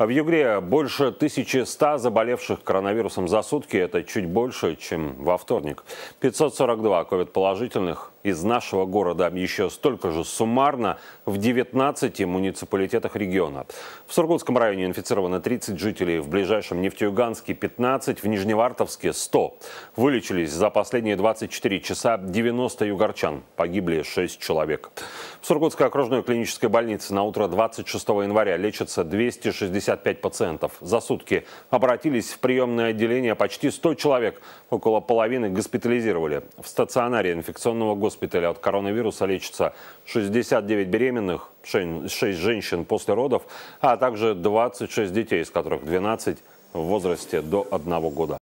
А в Югре больше 1100 заболевших коронавирусом за сутки. Это чуть больше, чем во вторник. 542 ковид-положительных из нашего города. Еще столько же суммарно в 19 муниципалитетах региона. В Сургутском районе инфицировано 30 жителей, в ближайшем Нефтеюганске 15, в Нижневартовске 100. Вылечились за последние 24 часа 90 югорчан. Погибли 6 человек. В Сургутской окружной клинической больнице на утро 26 января лечатся 260 65 пациентов. За сутки обратились в приемное отделение почти 100 человек. Около половины госпитализировали. В стационаре инфекционного госпиталя от коронавируса лечится 69 беременных, 6 женщин после родов, а также 26 детей, из которых 12 в возрасте до 1 года.